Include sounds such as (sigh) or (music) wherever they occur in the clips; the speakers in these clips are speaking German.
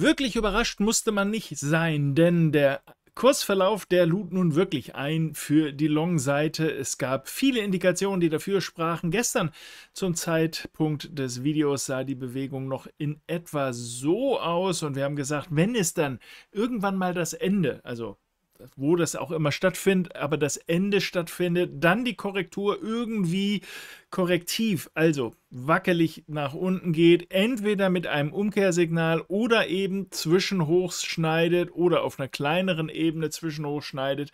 Wirklich überrascht musste man nicht sein, denn der Kursverlauf, der lud nun wirklich ein für die Long-Seite. Es gab viele Indikationen, die dafür sprachen. Gestern zum Zeitpunkt des Videos sah die Bewegung noch in etwa so aus und wir haben gesagt, wenn es dann irgendwann mal das Ende, also wo das auch immer stattfindet, aber das Ende stattfindet, dann die Korrektur irgendwie korrektiv, also wackelig nach unten geht, entweder mit einem Umkehrsignal oder eben zwischenhochs schneidet oder auf einer kleineren Ebene zwischenhoch schneidet,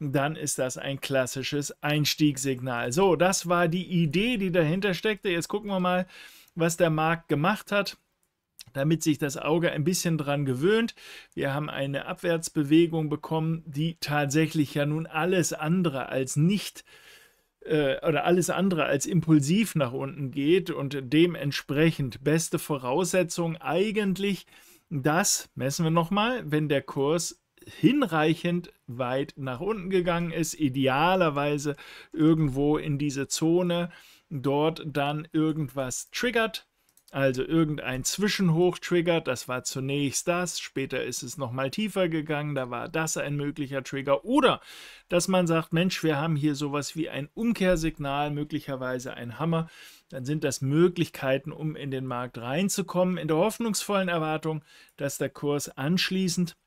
dann ist das ein klassisches Einstiegssignal. So, das war die Idee, die dahinter steckte. Jetzt gucken wir mal, was der Markt gemacht hat damit sich das Auge ein bisschen dran gewöhnt. Wir haben eine Abwärtsbewegung bekommen, die tatsächlich ja nun alles andere als nicht äh, oder alles andere als impulsiv nach unten geht und dementsprechend beste Voraussetzung eigentlich das, messen wir nochmal, wenn der Kurs hinreichend weit nach unten gegangen ist, idealerweise irgendwo in diese Zone, dort dann irgendwas triggert, also irgendein Zwischenhoch triggert, das war zunächst das, später ist es nochmal tiefer gegangen, da war das ein möglicher Trigger. Oder dass man sagt, Mensch, wir haben hier sowas wie ein Umkehrsignal, möglicherweise ein Hammer. Dann sind das Möglichkeiten, um in den Markt reinzukommen, in der hoffnungsvollen Erwartung, dass der Kurs anschließend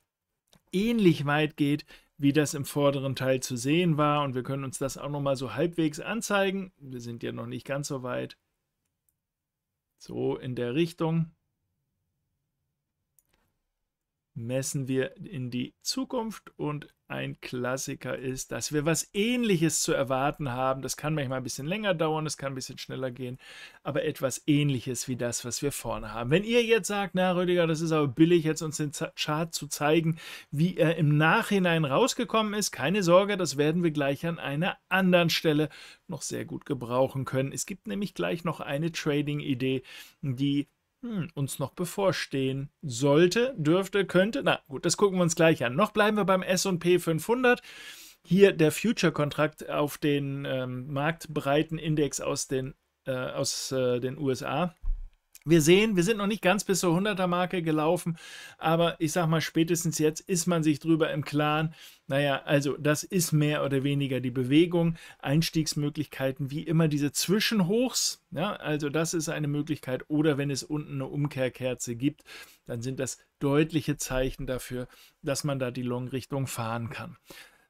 ähnlich weit geht, wie das im vorderen Teil zu sehen war. Und wir können uns das auch nochmal so halbwegs anzeigen. Wir sind ja noch nicht ganz so weit. So in der Richtung messen wir in die Zukunft und ein Klassiker ist, dass wir was Ähnliches zu erwarten haben. Das kann manchmal ein bisschen länger dauern, es kann ein bisschen schneller gehen, aber etwas Ähnliches wie das, was wir vorne haben. Wenn ihr jetzt sagt, na Rüdiger, das ist aber billig, jetzt uns den Chart zu zeigen, wie er im Nachhinein rausgekommen ist, keine Sorge, das werden wir gleich an einer anderen Stelle noch sehr gut gebrauchen können. Es gibt nämlich gleich noch eine Trading-Idee, die hm, uns noch bevorstehen. Sollte, dürfte, könnte. Na gut, das gucken wir uns gleich an. Noch bleiben wir beim SP 500. Hier der Future-Kontrakt auf den ähm, marktbreiten Index aus den, äh, aus, äh, den USA. Wir sehen, wir sind noch nicht ganz bis zur 100er-Marke gelaufen, aber ich sag mal, spätestens jetzt ist man sich drüber im Klaren. Naja, also das ist mehr oder weniger die Bewegung. Einstiegsmöglichkeiten wie immer diese Zwischenhochs. Ja, also das ist eine Möglichkeit. Oder wenn es unten eine Umkehrkerze gibt, dann sind das deutliche Zeichen dafür, dass man da die Long-Richtung fahren kann.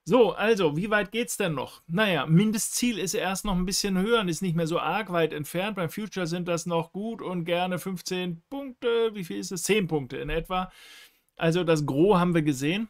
So, also, wie weit geht's denn noch? Naja, Mindestziel ist erst noch ein bisschen höher und ist nicht mehr so arg weit entfernt. Beim Future sind das noch gut und gerne 15 Punkte. Wie viel ist es? 10 Punkte in etwa. Also, das Gros haben wir gesehen.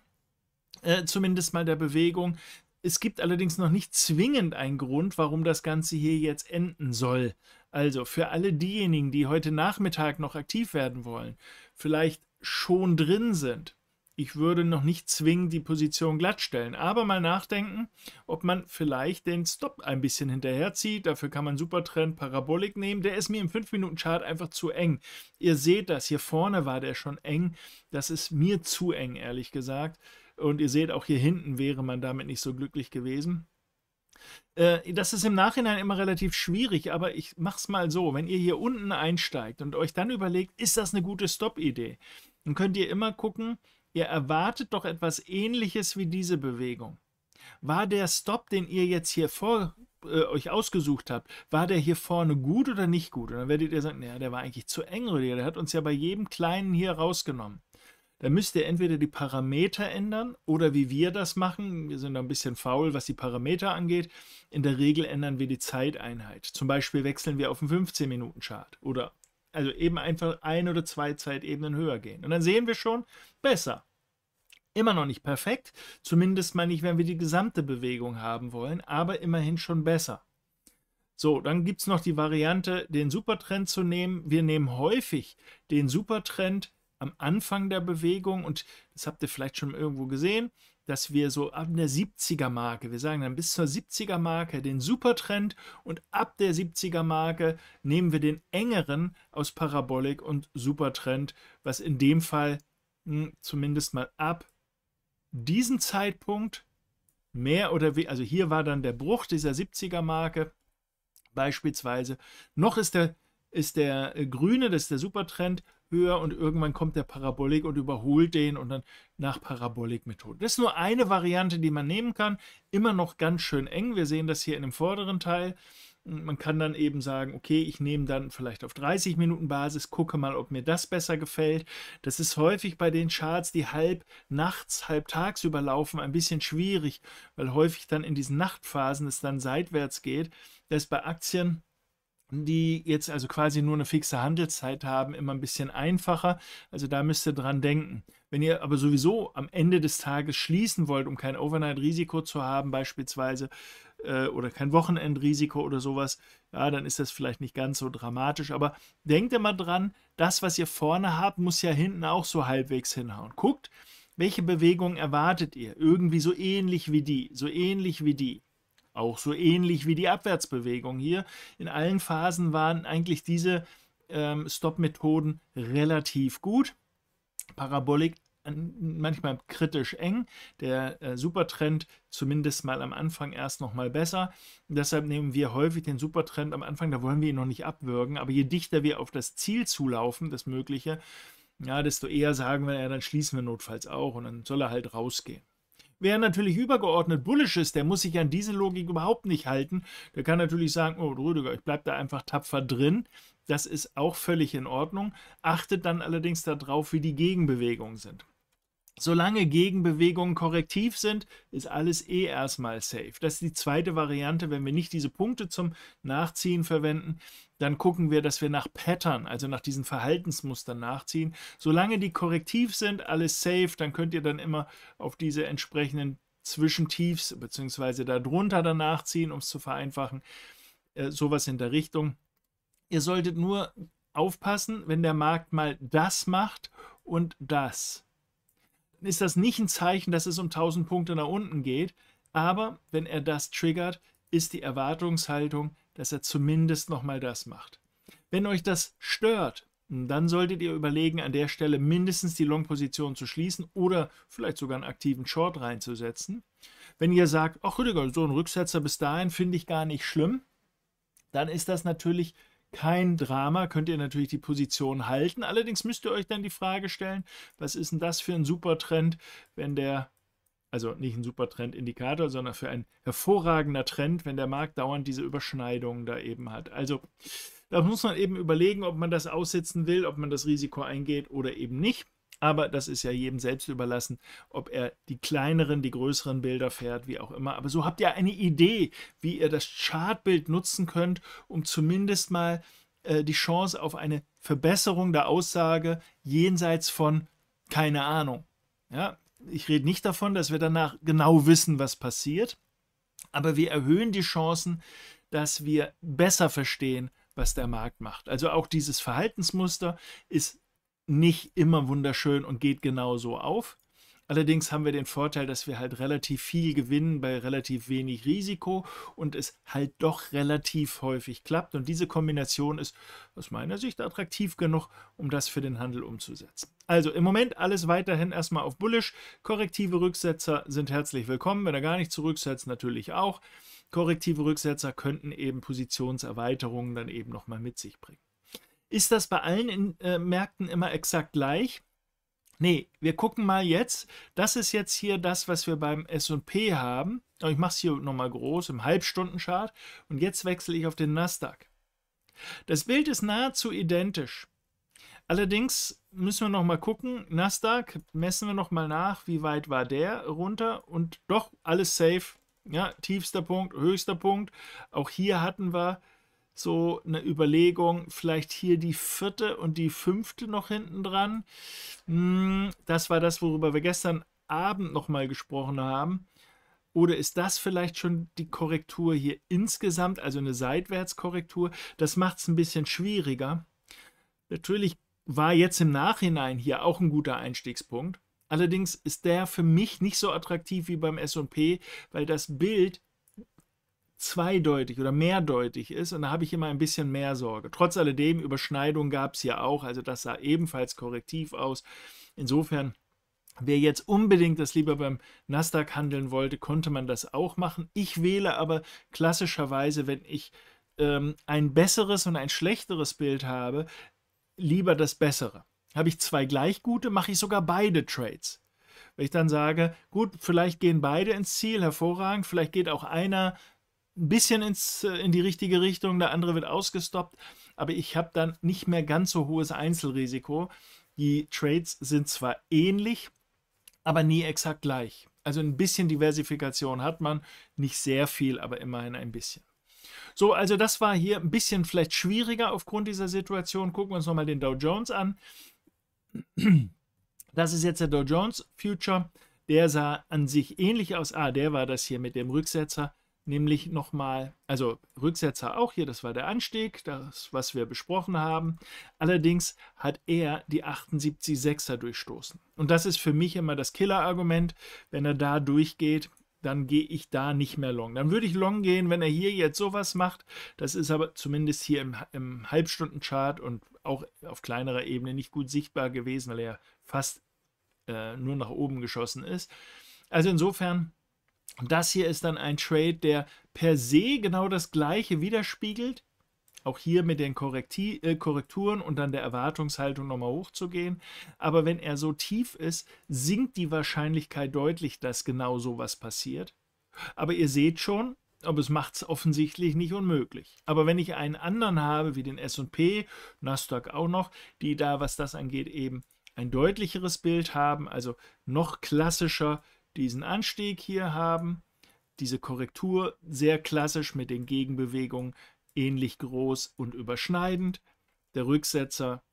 Äh, zumindest mal der Bewegung. Es gibt allerdings noch nicht zwingend einen Grund, warum das Ganze hier jetzt enden soll. Also für alle diejenigen, die heute Nachmittag noch aktiv werden wollen, vielleicht schon drin sind, ich würde noch nicht zwingend die Position glattstellen, aber mal nachdenken, ob man vielleicht den Stop ein bisschen hinterherzieht. Dafür kann man Supertrend Parabolik nehmen. Der ist mir im 5-Minuten-Chart einfach zu eng. Ihr seht das, hier vorne war der schon eng. Das ist mir zu eng, ehrlich gesagt. Und ihr seht, auch hier hinten wäre man damit nicht so glücklich gewesen. Äh, das ist im Nachhinein immer relativ schwierig, aber ich mache es mal so. Wenn ihr hier unten einsteigt und euch dann überlegt, ist das eine gute Stop-Idee, dann könnt ihr immer gucken, Ihr erwartet doch etwas Ähnliches wie diese Bewegung. War der Stop, den ihr jetzt hier vor äh, euch ausgesucht habt, war der hier vorne gut oder nicht gut? Und dann werdet ihr sagen, naja, der war eigentlich zu eng, Rüdiger, der hat uns ja bei jedem Kleinen hier rausgenommen. Dann müsst ihr entweder die Parameter ändern oder wie wir das machen, wir sind da ein bisschen faul, was die Parameter angeht, in der Regel ändern wir die Zeiteinheit. Zum Beispiel wechseln wir auf den 15-Minuten-Chart oder also eben einfach ein oder zwei Zeitebenen höher gehen. Und dann sehen wir schon besser. Immer noch nicht perfekt, zumindest mal nicht, wenn wir die gesamte Bewegung haben wollen, aber immerhin schon besser. So, dann gibt es noch die Variante, den Supertrend zu nehmen. Wir nehmen häufig den Supertrend am Anfang der Bewegung und das habt ihr vielleicht schon irgendwo gesehen dass wir so ab der 70er-Marke, wir sagen dann bis zur 70er-Marke den Supertrend und ab der 70er-Marke nehmen wir den engeren aus Parabolik und Supertrend, was in dem Fall mh, hm, zumindest mal ab diesem Zeitpunkt mehr oder weniger, also hier war dann der Bruch dieser 70er-Marke beispielsweise, noch ist der, ist der äh, grüne, das ist der Supertrend, höher und irgendwann kommt der Parabolik und überholt den und dann nach Parabolik-Methode. Das ist nur eine Variante, die man nehmen kann. Immer noch ganz schön eng. Wir sehen das hier in dem vorderen Teil. Man kann dann eben sagen, okay, ich nehme dann vielleicht auf 30 Minuten Basis, gucke mal, ob mir das besser gefällt. Das ist häufig bei den Charts, die halb nachts, halb tagsüber laufen, ein bisschen schwierig, weil häufig dann in diesen Nachtphasen es dann seitwärts geht. Das ist bei Aktien die jetzt also quasi nur eine fixe Handelszeit haben, immer ein bisschen einfacher. Also da müsst ihr dran denken. Wenn ihr aber sowieso am Ende des Tages schließen wollt, um kein Overnight-Risiko zu haben beispielsweise äh, oder kein Wochenendrisiko oder sowas, ja, dann ist das vielleicht nicht ganz so dramatisch. Aber denkt immer dran, das, was ihr vorne habt, muss ja hinten auch so halbwegs hinhauen. Guckt, welche Bewegung erwartet ihr? Irgendwie so ähnlich wie die, so ähnlich wie die. Auch so ähnlich wie die Abwärtsbewegung hier. In allen Phasen waren eigentlich diese ähm, Stop-Methoden relativ gut. Parabolik manchmal kritisch eng. Der äh, Supertrend zumindest mal am Anfang erst nochmal besser. Deshalb nehmen wir häufig den Supertrend am Anfang, da wollen wir ihn noch nicht abwürgen. Aber je dichter wir auf das Ziel zulaufen, das Mögliche, ja, desto eher sagen wir, ja, dann schließen wir notfalls auch und dann soll er halt rausgehen. Wer natürlich übergeordnet bullisch ist, der muss sich an diese Logik überhaupt nicht halten. Der kann natürlich sagen, oh Rüdiger, ich bleibe da einfach tapfer drin. Das ist auch völlig in Ordnung. Achtet dann allerdings darauf, wie die Gegenbewegungen sind. Solange Gegenbewegungen korrektiv sind, ist alles eh erstmal safe. Das ist die zweite Variante. Wenn wir nicht diese Punkte zum Nachziehen verwenden, dann gucken wir, dass wir nach Pattern, also nach diesen Verhaltensmustern nachziehen. Solange die korrektiv sind, alles safe, dann könnt ihr dann immer auf diese entsprechenden Zwischentiefs bzw. darunter danach ziehen, um es zu vereinfachen. Äh, sowas in der Richtung. Ihr solltet nur aufpassen, wenn der Markt mal das macht und das ist das nicht ein Zeichen, dass es um 1000 Punkte nach unten geht. Aber wenn er das triggert, ist die Erwartungshaltung, dass er zumindest nochmal das macht. Wenn euch das stört, dann solltet ihr überlegen, an der Stelle mindestens die Long-Position zu schließen oder vielleicht sogar einen aktiven Short reinzusetzen. Wenn ihr sagt, ach Rüdiger, so ein Rücksetzer bis dahin finde ich gar nicht schlimm, dann ist das natürlich kein Drama, könnt ihr natürlich die Position halten. Allerdings müsst ihr euch dann die Frage stellen, was ist denn das für ein Supertrend, wenn der, also nicht ein Supertrend-Indikator, sondern für ein hervorragender Trend, wenn der Markt dauernd diese Überschneidungen da eben hat. Also da muss man eben überlegen, ob man das aussitzen will, ob man das Risiko eingeht oder eben nicht. Aber das ist ja jedem selbst überlassen, ob er die kleineren, die größeren Bilder fährt, wie auch immer. Aber so habt ihr eine Idee, wie ihr das Chartbild nutzen könnt, um zumindest mal äh, die Chance auf eine Verbesserung der Aussage jenseits von keine Ahnung. Ja, ich rede nicht davon, dass wir danach genau wissen, was passiert, aber wir erhöhen die Chancen, dass wir besser verstehen, was der Markt macht. Also auch dieses Verhaltensmuster ist nicht immer wunderschön und geht genauso auf. Allerdings haben wir den Vorteil, dass wir halt relativ viel gewinnen bei relativ wenig Risiko und es halt doch relativ häufig klappt. Und diese Kombination ist aus meiner Sicht attraktiv genug, um das für den Handel umzusetzen. Also im Moment alles weiterhin erstmal auf Bullish. Korrektive Rücksetzer sind herzlich willkommen. Wenn er gar nicht zurücksetzt, natürlich auch. Korrektive Rücksetzer könnten eben Positionserweiterungen dann eben nochmal mit sich bringen. Ist das bei allen in, äh, Märkten immer exakt gleich? Nee, wir gucken mal jetzt. Das ist jetzt hier das, was wir beim SP haben. Ich mache es hier nochmal groß im Halbstundenchart. Und jetzt wechsle ich auf den Nasdaq. Das Bild ist nahezu identisch. Allerdings müssen wir nochmal gucken. Nasdaq messen wir nochmal nach, wie weit war der runter. Und doch alles safe. Ja, tiefster Punkt, höchster Punkt. Auch hier hatten wir so eine Überlegung, vielleicht hier die vierte und die fünfte noch hinten dran. Hm, das war das, worüber wir gestern Abend nochmal gesprochen haben. Oder ist das vielleicht schon die Korrektur hier insgesamt, also eine Seitwärtskorrektur? Das macht es ein bisschen schwieriger. Natürlich war jetzt im Nachhinein hier auch ein guter Einstiegspunkt. Allerdings ist der für mich nicht so attraktiv wie beim SP, weil das Bild zweideutig oder mehrdeutig ist. Und da habe ich immer ein bisschen mehr Sorge. Trotz alledem, Überschneidung gab es ja auch. Also das sah ebenfalls korrektiv aus. Insofern Wer jetzt unbedingt das lieber beim Nasdaq handeln wollte, konnte man das auch machen. Ich wähle aber klassischerweise, wenn ich ähm, ein besseres und ein schlechteres Bild habe, lieber das bessere. Habe ich zwei gleich gute, mache ich sogar beide Trades. Wenn ich dann sage, gut, vielleicht gehen beide ins Ziel, hervorragend, vielleicht geht auch einer ein bisschen ins, äh, in die richtige Richtung, der andere wird ausgestoppt, aber ich habe dann nicht mehr ganz so hohes Einzelrisiko. Die Trades sind zwar ähnlich, aber nie exakt gleich. Also ein bisschen Diversifikation hat man, nicht sehr viel, aber immerhin ein bisschen. So, also das war hier ein bisschen vielleicht schwieriger aufgrund dieser Situation. Gucken wir uns nochmal den Dow Jones an. Das ist jetzt der Dow Jones Future. Der sah an sich ähnlich aus. Ah, der war das hier mit dem Rücksetzer nämlich nochmal, also Rücksetzer auch hier, das war der Anstieg, das, was wir besprochen haben. Allerdings hat er die 78,6er durchstoßen. Und das ist für mich immer das Killer-Argument, wenn er da durchgeht, dann gehe ich da nicht mehr long. Dann würde ich long gehen, wenn er hier jetzt sowas macht. Das ist aber zumindest hier im, im Halbstundenchart und auch auf kleinerer Ebene nicht gut sichtbar gewesen, weil er fast äh, nur nach oben geschossen ist. Also insofern das hier ist dann ein Trade, der per se genau das gleiche widerspiegelt. Auch hier mit den Korrekti äh, Korrekturen und dann der Erwartungshaltung nochmal hochzugehen. Aber wenn er so tief ist, sinkt die Wahrscheinlichkeit deutlich, dass genau so was passiert. Aber ihr seht schon, aber es macht es offensichtlich nicht unmöglich. Aber wenn ich einen anderen habe, wie den SP, Nasdaq auch noch, die da, was das angeht, eben ein deutlicheres Bild haben, also noch klassischer diesen Anstieg hier haben, diese Korrektur sehr klassisch mit den Gegenbewegungen ähnlich groß und überschneidend, der Rücksetzer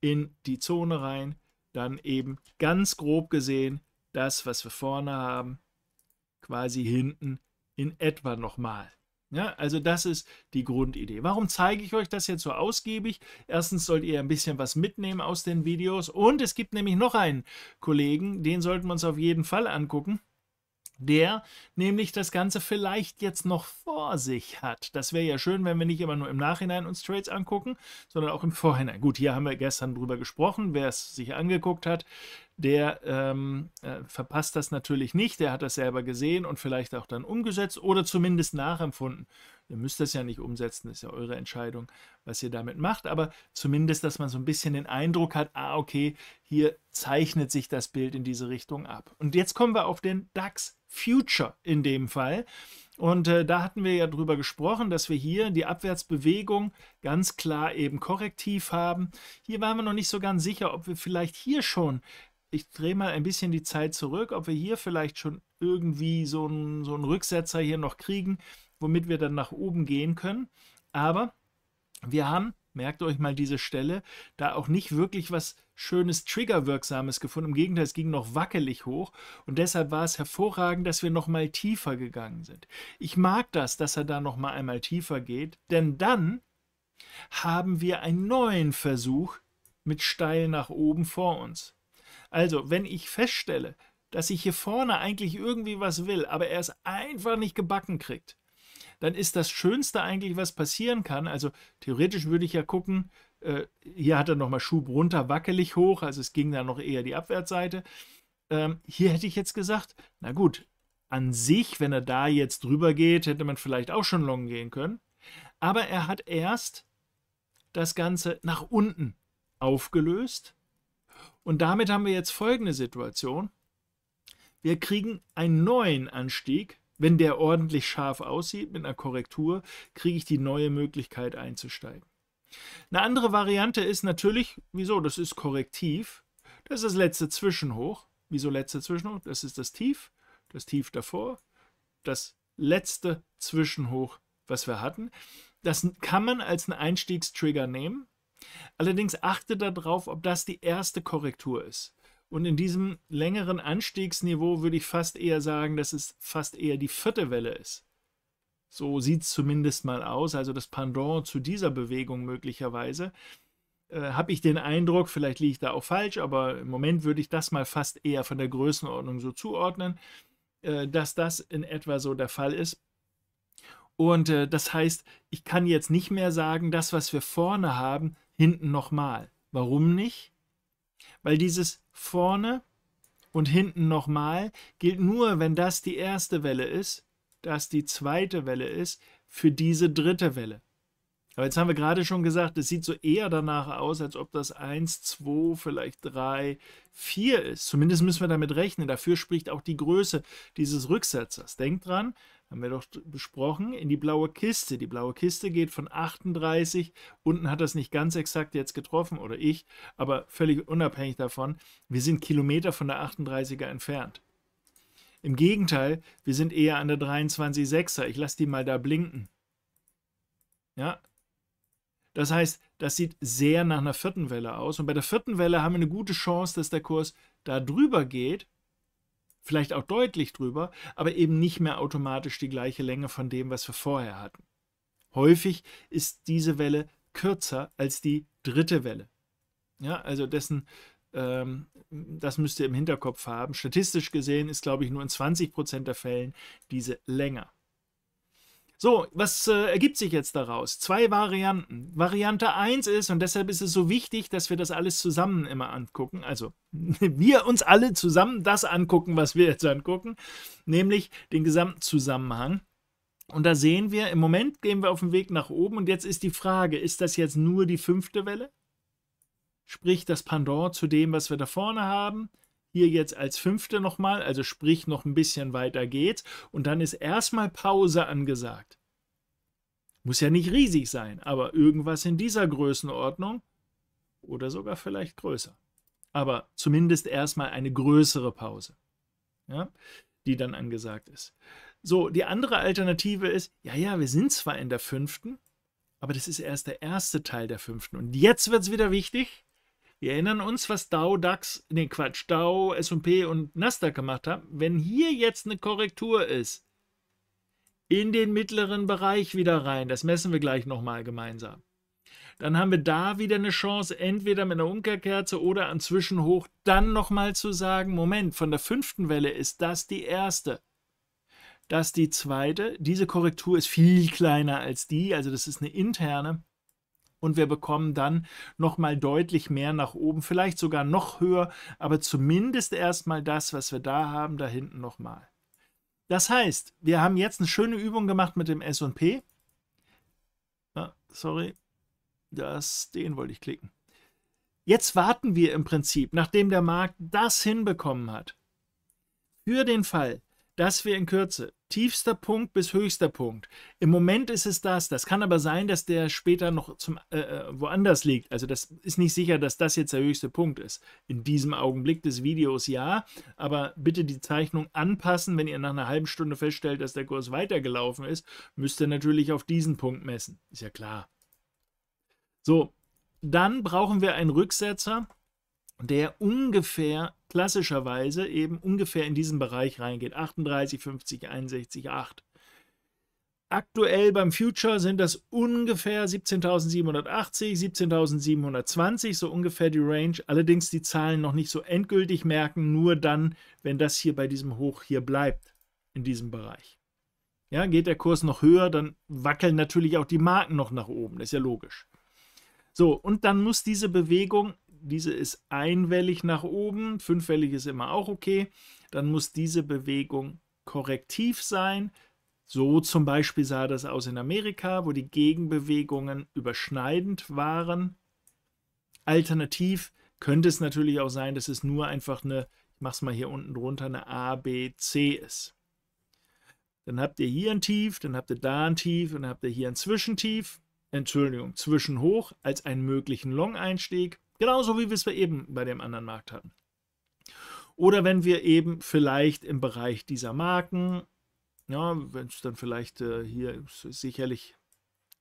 in die Zone rein, dann eben ganz grob gesehen das, was wir vorne haben, quasi hinten in etwa nochmal. Ja, also das ist die Grundidee. Warum zeige ich euch das jetzt so ausgiebig? Erstens sollt ihr ein bisschen was mitnehmen aus den Videos und es gibt nämlich noch einen Kollegen, den sollten wir uns auf jeden Fall angucken der nämlich das Ganze vielleicht jetzt noch vor sich hat. Das wäre ja schön, wenn wir nicht immer nur im Nachhinein uns Trades angucken, sondern auch im Vorhinein. Gut, hier haben wir gestern drüber gesprochen, wer es sich angeguckt hat der ähm, äh, verpasst das natürlich nicht, der hat das selber gesehen und vielleicht auch dann umgesetzt oder zumindest nachempfunden. Ihr müsst das ja nicht umsetzen, ist ja eure Entscheidung, was ihr damit macht, aber zumindest, dass man so ein bisschen den Eindruck hat, ah, okay, hier zeichnet sich das Bild in diese Richtung ab. Und jetzt kommen wir auf den DAX Future in dem Fall. Und äh, da hatten wir ja drüber gesprochen, dass wir hier die Abwärtsbewegung ganz klar eben korrektiv haben. Hier waren wir noch nicht so ganz sicher, ob wir vielleicht hier schon ich drehe mal ein bisschen die Zeit zurück, ob wir hier vielleicht schon irgendwie so einen, so einen Rücksetzer hier noch kriegen, womit wir dann nach oben gehen können. Aber wir haben, merkt euch mal diese Stelle, da auch nicht wirklich was schönes Triggerwirksames gefunden. Im Gegenteil, es ging noch wackelig hoch und deshalb war es hervorragend, dass wir nochmal tiefer gegangen sind. Ich mag das, dass er da nochmal einmal tiefer geht, denn dann haben wir einen neuen Versuch mit steil nach oben vor uns. Also, wenn ich feststelle, dass ich hier vorne eigentlich irgendwie was will, aber er es einfach nicht gebacken kriegt, dann ist das Schönste eigentlich, was passieren kann. Also theoretisch würde ich ja gucken, äh, hier hat er nochmal Schub runter, wackelig hoch, also es ging dann noch eher die Abwärtsseite. Ähm, hier hätte ich jetzt gesagt, na gut, an sich, wenn er da jetzt drüber geht, hätte man vielleicht auch schon long gehen können. Aber er hat erst das Ganze nach unten aufgelöst und damit haben wir jetzt folgende Situation. Wir kriegen einen neuen Anstieg. Wenn der ordentlich scharf aussieht mit einer Korrektur, kriege ich die neue Möglichkeit einzusteigen. Eine andere Variante ist natürlich, wieso, das ist korrektiv. Das ist das letzte Zwischenhoch. Wieso letzte Zwischenhoch? Das ist das Tief, das Tief davor, das letzte Zwischenhoch, was wir hatten. Das kann man als einen Einstiegstrigger nehmen. Allerdings achte darauf, ob das die erste Korrektur ist. Und in diesem längeren Anstiegsniveau würde ich fast eher sagen, dass es fast eher die vierte Welle ist. So sieht es zumindest mal aus, also das Pendant zu dieser Bewegung möglicherweise. Äh, Habe ich den Eindruck, vielleicht liege ich da auch falsch, aber im Moment würde ich das mal fast eher von der Größenordnung so zuordnen, äh, dass das in etwa so der Fall ist. Und äh, das heißt, ich kann jetzt nicht mehr sagen, das, was wir vorne haben, hinten nochmal. Warum nicht? Weil dieses vorne und hinten nochmal gilt nur, wenn das die erste Welle ist, das die zweite Welle ist, für diese dritte Welle. Aber jetzt haben wir gerade schon gesagt, es sieht so eher danach aus, als ob das 1, 2, vielleicht 3, 4 ist. Zumindest müssen wir damit rechnen. Dafür spricht auch die Größe dieses Rücksetzers. Denkt dran, haben wir doch besprochen, in die blaue Kiste. Die blaue Kiste geht von 38, unten hat das nicht ganz exakt jetzt getroffen oder ich, aber völlig unabhängig davon, wir sind Kilometer von der 38er entfernt. Im Gegenteil, wir sind eher an der 23,6er. Ich lasse die mal da blinken. Ja, das heißt, das sieht sehr nach einer vierten Welle aus. Und bei der vierten Welle haben wir eine gute Chance, dass der Kurs da drüber geht, vielleicht auch deutlich drüber, aber eben nicht mehr automatisch die gleiche Länge von dem, was wir vorher hatten. Häufig ist diese Welle kürzer als die dritte Welle. Ja, also dessen, ähm, das müsst ihr im Hinterkopf haben. Statistisch gesehen ist, glaube ich, nur in 20% der Fällen diese länger. So, was äh, ergibt sich jetzt daraus? Zwei Varianten. Variante 1 ist, und deshalb ist es so wichtig, dass wir das alles zusammen immer angucken, also (laughs) wir uns alle zusammen das angucken, was wir jetzt angucken, nämlich den gesamten Zusammenhang. Und da sehen wir, im Moment gehen wir auf den Weg nach oben und jetzt ist die Frage, ist das jetzt nur die fünfte Welle? Sprich das Pendant zu dem, was wir da vorne haben? hier jetzt als fünfte nochmal, also sprich noch ein bisschen weiter geht's. Und dann ist erstmal Pause angesagt. Muss ja nicht riesig sein, aber irgendwas in dieser Größenordnung oder sogar vielleicht größer. Aber zumindest erstmal eine größere Pause, ja, die dann angesagt ist. So, die andere Alternative ist, ja, ja, wir sind zwar in der fünften, aber das ist erst der erste Teil der fünften. Und jetzt wird es wieder wichtig, wir erinnern uns, was DAO, DAX, nee Quatsch, DAO, S&P und Nasdaq gemacht haben. Wenn hier jetzt eine Korrektur ist, in den mittleren Bereich wieder rein, das messen wir gleich nochmal gemeinsam, dann haben wir da wieder eine Chance, entweder mit einer Umkehrkerze oder an Zwischenhoch dann nochmal zu sagen, Moment, von der fünften Welle ist das die erste. Das die zweite. Diese Korrektur ist viel kleiner als die, also das ist eine interne und wir bekommen dann nochmal deutlich mehr nach oben, vielleicht sogar noch höher, aber zumindest erstmal das, was wir da haben, da hinten nochmal. Das heißt, wir haben jetzt eine schöne Übung gemacht mit dem S&P. Ah, sorry, das, den wollte ich klicken. Jetzt warten wir im Prinzip, nachdem der Markt das hinbekommen hat, für den Fall, das wäre in Kürze. Tiefster Punkt bis höchster Punkt. Im Moment ist es das. Das kann aber sein, dass der später noch zum, äh, äh, woanders liegt. Also das ist nicht sicher, dass das jetzt der höchste Punkt ist. In diesem Augenblick des Videos ja, aber bitte die Zeichnung anpassen. Wenn ihr nach einer halben Stunde feststellt, dass der Kurs weitergelaufen ist, müsst ihr natürlich auf diesen Punkt messen. Ist ja klar. So, dann brauchen wir einen Rücksetzer der ungefähr klassischerweise eben ungefähr in diesen Bereich reingeht. 38, 50, 61, 8. Aktuell beim Future sind das ungefähr 17.780, 17.720, so ungefähr die Range. Allerdings die Zahlen noch nicht so endgültig merken, nur dann, wenn das hier bei diesem Hoch hier bleibt, in diesem Bereich. Ja, geht der Kurs noch höher, dann wackeln natürlich auch die Marken noch nach oben, das ist ja logisch. So, und dann muss diese Bewegung diese ist einwellig nach oben, fünfwellig ist immer auch okay, dann muss diese Bewegung korrektiv sein. So zum Beispiel sah das aus in Amerika, wo die Gegenbewegungen überschneidend waren. Alternativ könnte es natürlich auch sein, dass es nur einfach eine, ich mach's mal hier unten drunter, eine A, B, C ist. Dann habt ihr hier ein Tief, dann habt ihr da ein Tief, und dann habt ihr hier ein Zwischentief, Entschuldigung, Zwischenhoch als einen möglichen Long-Einstieg Genauso wie wir es eben bei dem anderen Markt hatten. Oder wenn wir eben vielleicht im Bereich dieser Marken, ja, wenn es dann vielleicht äh, hier sicherlich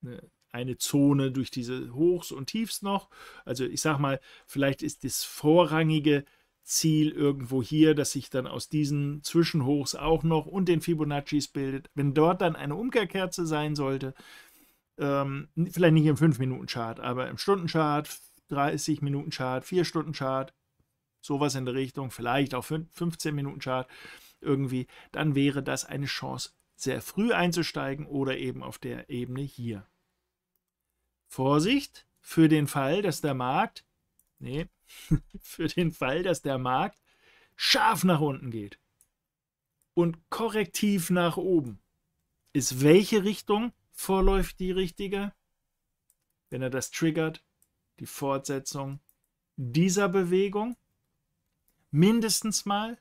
eine, eine, Zone durch diese Hochs und Tiefs noch, also ich sag mal, vielleicht ist das vorrangige Ziel irgendwo hier, dass sich dann aus diesen Zwischenhochs auch noch und den Fibonaccis bildet. Wenn dort dann eine Umkehrkerze sein sollte, ähm, vielleicht nicht im 5-Minuten-Chart, aber im Stundenchart, 30 Minuten Chart, 4 Stunden Chart, sowas in der Richtung, vielleicht auch 15 Minuten Chart irgendwie, dann wäre das eine Chance, sehr früh einzusteigen oder eben auf der Ebene hier. Vorsicht für den Fall, dass der Markt, nee, (laughs) für den Fall, dass der Markt scharf nach unten geht und korrektiv nach oben. Ist welche Richtung vorläuft die richtige? Wenn er das triggert, die Fortsetzung dieser Bewegung. Mindestens mal.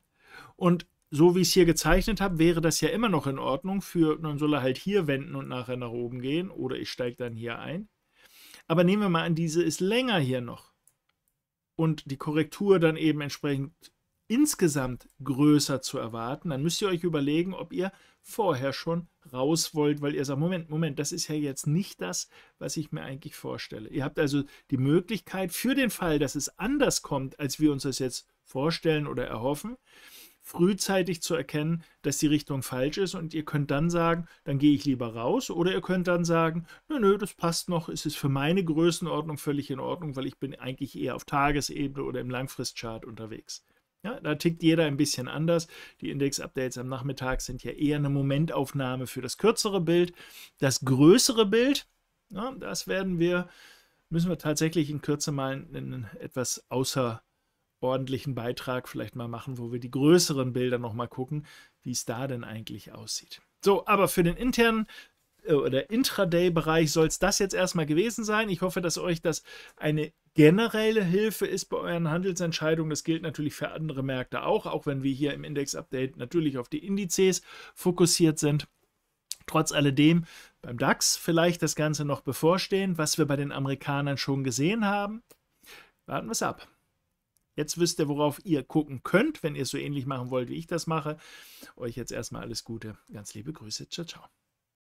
Und so wie ich es hier gezeichnet habe, wäre das ja immer noch in Ordnung für, dann soll er halt hier wenden und nachher nach oben gehen oder ich steige dann hier ein. Aber nehmen wir mal an, diese ist länger hier noch und die Korrektur dann eben entsprechend insgesamt größer zu erwarten, dann müsst ihr euch überlegen, ob ihr vorher schon raus wollt, weil ihr sagt, Moment, Moment, das ist ja jetzt nicht das, was ich mir eigentlich vorstelle. Ihr habt also die Möglichkeit für den Fall, dass es anders kommt, als wir uns das jetzt vorstellen oder erhoffen, frühzeitig zu erkennen, dass die Richtung falsch ist und ihr könnt dann sagen, dann gehe ich lieber raus oder ihr könnt dann sagen, nö, nö, das passt noch, es ist für meine Größenordnung völlig in Ordnung, weil ich bin eigentlich eher auf Tagesebene oder im Langfristchart unterwegs. Ja, da tickt jeder ein bisschen anders. Die Index-Updates am Nachmittag sind ja eher eine Momentaufnahme für das kürzere Bild. Das größere Bild, ja, das werden wir, müssen wir tatsächlich in Kürze mal einen etwas außerordentlichen Beitrag vielleicht mal machen, wo wir die größeren Bilder nochmal gucken, wie es da denn eigentlich aussieht. So, aber für den internen äh, oder Intraday-Bereich soll es das jetzt erstmal gewesen sein. Ich hoffe, dass euch das eine generelle Hilfe ist bei euren Handelsentscheidungen. Das gilt natürlich für andere Märkte auch, auch wenn wir hier im Index-Update natürlich auf die Indizes fokussiert sind. Trotz alledem beim DAX vielleicht das Ganze noch bevorstehen, was wir bei den Amerikanern schon gesehen haben. Warten wir es ab. Jetzt wisst ihr, worauf ihr gucken könnt, wenn ihr es so ähnlich machen wollt, wie ich das mache. Euch jetzt erstmal alles Gute. Ganz liebe Grüße. Ciao, ciao.